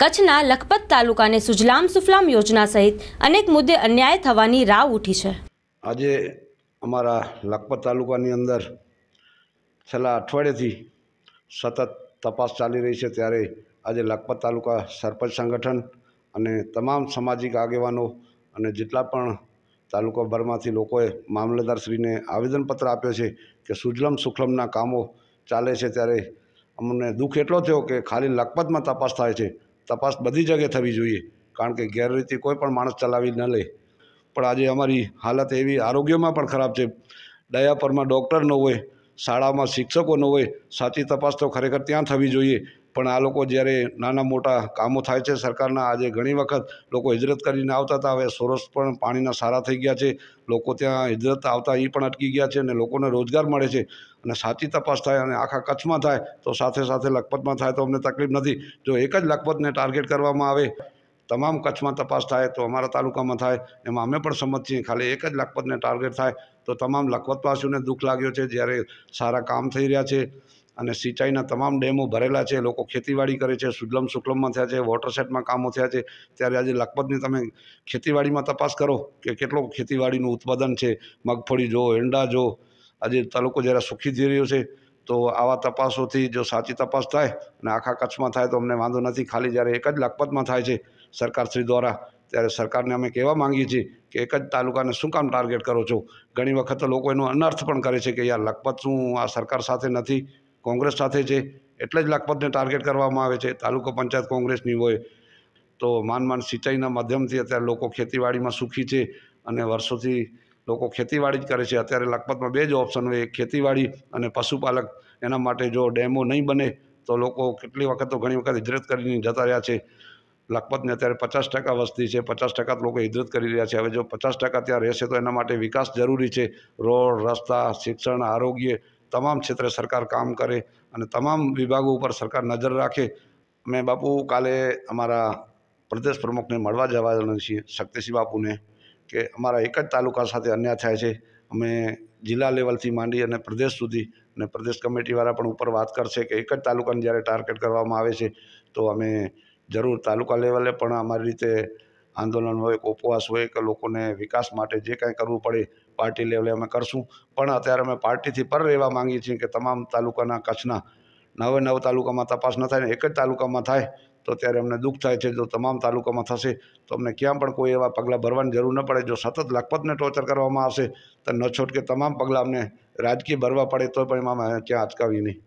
કચ્છના લખપત તાલુકાને સુજલામ સુફલામ યોજના સહિત અનેક મુદ્દે અન્યાય થવાની રાવ ઉઠી છે આજે અમારા લખપત તાલુકાની અંદર છેલ્લા અઠવાડિયેથી સતત તપાસ ચાલી રહી છે ત્યારે આજે લખપત તાલુકા સરપંચ સંગઠન અને તમામ સામાજિક આગેવાનો અને જેટલા પણ તાલુકાભરમાંથી લોકોએ મામલતદારશ્રીને આવેદનપત્ર આપ્યો છે કે સુજલમ સુખલમના કામો ચાલે છે ત્યારે અમને દુઃખ એટલો થયો કે ખાલી લખપતમાં તપાસ થાય છે તપાસ બધી જગ્યાએ થવી જોઈએ કારણ કે ગેરરીતિ કોઈ પણ માણસ ચલાવી ન લે પણ આજે અમારી હાલત એવી આરોગ્યમાં પણ ખરાબ છે દયા ડૉક્ટર ન હોય શાળામાં શિક્ષકો ન હોય સાચી તપાસ તો ખરેખર ત્યાં થવી જોઈએ પણ આ લોકો જ્યારે નાના મોટા કામો થાય છે સરકારના આજે ઘણી વખત લોકો હિજરત કરીને આવતા હતા હવે સોર્સ પણ પાણીના સારા થઈ ગયા છે લોકો ત્યાં હિજરત આવતા એ પણ અટકી ગયા છે અને લોકોને રોજગાર મળે છે અને સાચી તપાસ થાય અને આખા કચ્છમાં થાય તો સાથે સાથે લખપતમાં થાય તો અમને તકલીફ નથી જો એક જ લખપતને ટાર્ગેટ કરવામાં આવે તમામ કચ્છમાં તપાસ થાય તો અમારા તાલુકામાં થાય એમાં અમે પણ સંમત છીએ ખાલી એક જ લખપતને ટાર્ગેટ થાય તો તમામ લખપતવાસીઓને દુઃખ લાગ્યો છે જ્યારે સારા કામ થઈ રહ્યા છે અને સિંચાઈના તમામ ડેમો ભરેલા છે લોકો ખેતીવાડી કરે છે સુજલમ સુકલમમાં થયા છે વોટરશેડમાં કામો થયા છે ત્યારે આજે લખપતની તમે ખેતીવાડીમાં તપાસ કરો કે કેટલો ખેતીવાડીનું ઉત્પાદન છે મગફળી જો એંડા જો આજે તાલુકો જ્યારે સુખી થઈ રહ્યો છે તો આવા તપાસોથી જો સાચી તપાસ થાય અને આખા કચ્છમાં થાય તો અમને વાંધો નથી ખાલી જ્યારે એક જ લખપતમાં થાય છે સરકારશ્રી દ્વારા ત્યારે સરકારને અમે કહેવા માંગીએ છીએ કે એક જ તાલુકાને શું કામ ટાર્ગેટ કરો છો ઘણી વખત લોકો એનો અનર્થ પણ કરે છે કે યાર લખપત શું આ સરકાર સાથે નથી કોંગ્રેસ સાથે છે એટલે જ લખપતને ટાર્ગેટ કરવામાં આવે છે તાલુકા પંચાયત કોંગ્રેસની હોય તો માંડ માંડ સિંચાઈના માધ્યમથી અત્યારે લોકો ખેતીવાડીમાં સુખી છે અને વર્ષોથી લોકો ખેતીવાડી જ કરે છે અત્યારે લખપતમાં બે જ ઓપ્શન હોય એક ખેતીવાડી અને પશુપાલક એના માટે જો ડેમો નહીં બને તો લોકો કેટલી વખત તો ઘણી વખત હિજરત કરીને જતા રહ્યા છે લખપતને અત્યારે પચાસ ટકા વસ્તી છે પચાસ ટકા લોકો હિજરત કરી રહ્યા છે હવે જો પચાસ ટકા ત્યાં રહેશે તો એના માટે વિકાસ જરૂરી છે રોડ રસ્તા શિક્ષણ આરોગ્ય તમામ ક્ષેત્રે સરકાર કામ કરે અને તમામ વિભાગો ઉપર સરકાર નજર રાખે અમે બાપુ કાલે અમારા પ્રદેશ પ્રમુખને મળવા જવાના છીએ શક્તિસિંહ બાપુને કે અમારા એક જ તાલુકા સાથે અન્યાય થાય છે અમે જિલ્લા લેવલથી માંડી અને પ્રદેશ સુધી અને પ્રદેશ કમિટીવાળા પણ ઉપર વાત કરશે કે એક જ તાલુકાને જ્યારે ટાર્ગેટ કરવામાં આવે છે તો અમે જરૂર તાલુકા લેવલે પણ અમારી રીતે આંદોલન હોય કે ઉપવાસ હોય કે લોકોને વિકાસ માટે જે કાંઈ કરવું પડે પાર્ટી લેવલે અમે કરશું પણ અત્યારે અમે પાર્ટીથી પર રહેવા માગીએ છીએ કે તમામ તાલુકાના કચ્છના નવે નવ તાલુકામાં તપાસ ન થાય ને એક જ તાલુકામાં થાય તો ત્યારે અમને દુઃખ થાય છે જો તમામ તાલુકામાં થશે તો અમને ક્યાં પણ કોઈ એવા પગલાં ભરવાની જરૂર ન પડે જો સતત લખપતને ટોર્ચર કરવામાં આવશે તો ન છોટકે તમામ પગલાં અમને રાજકીય ભરવા પડે તો પણ એમાં અમે ક્યાં અટકાવી નહીં